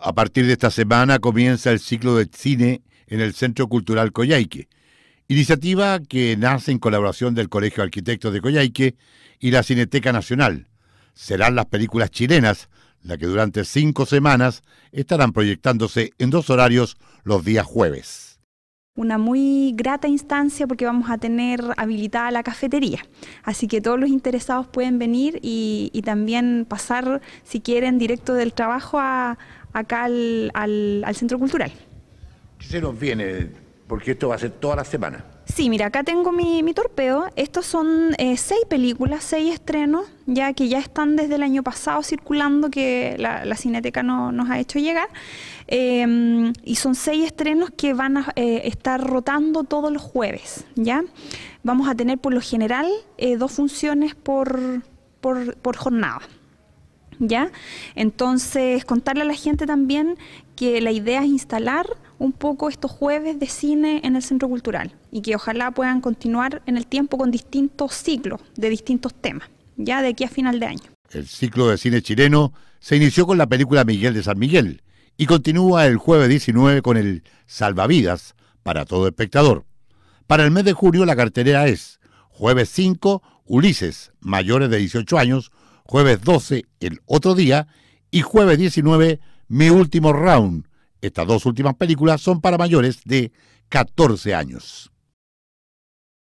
A partir de esta semana comienza el ciclo de cine en el Centro Cultural Coyhaique, iniciativa que nace en colaboración del Colegio de Arquitectos de Coyhaique y la Cineteca Nacional. Serán las películas chilenas las que durante cinco semanas estarán proyectándose en dos horarios los días jueves una muy grata instancia porque vamos a tener habilitada la cafetería. Así que todos los interesados pueden venir y también pasar, si quieren, directo del trabajo a, acá al, al, Centro Cultural. ¿Qué se nos viene? Porque esto va a ser toda la semana. Sí, mira, acá tengo mi, mi torpeo. Estos son eh, seis películas, seis estrenos, ya que ya están desde el año pasado circulando, que la, la Cineteca no, nos ha hecho llegar. Em, y son seis estrenos que van a eh, estar rotando todos los jueves, ¿ya? Vamos a tener por lo general eh, dos funciones por jornada, ¿Ya? Entonces, contarle a la gente también que la idea es instalar un poco estos jueves de cine en el Centro Cultural y que ojalá puedan continuar en el tiempo con distintos ciclos de distintos temas, ya de aquí a final de año. El ciclo de cine chileno se inició con la película Miguel de San Miguel y continúa el jueves 19 con el Salvavidas para todo espectador. Para el mes de julio la cartera es jueves 5, Ulises, mayores de 18 años, jueves 12 el otro día y jueves 19 mi último round. Estas dos últimas películas son para mayores de 14 años.